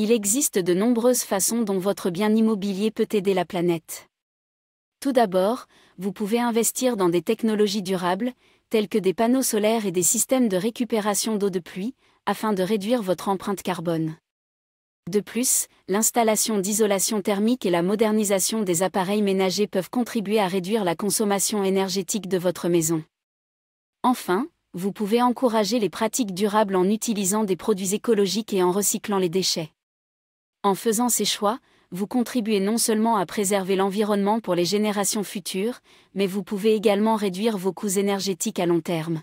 il existe de nombreuses façons dont votre bien immobilier peut aider la planète. Tout d'abord, vous pouvez investir dans des technologies durables, telles que des panneaux solaires et des systèmes de récupération d'eau de pluie, afin de réduire votre empreinte carbone. De plus, l'installation d'isolation thermique et la modernisation des appareils ménagers peuvent contribuer à réduire la consommation énergétique de votre maison. Enfin, vous pouvez encourager les pratiques durables en utilisant des produits écologiques et en recyclant les déchets. En faisant ces choix, vous contribuez non seulement à préserver l'environnement pour les générations futures, mais vous pouvez également réduire vos coûts énergétiques à long terme.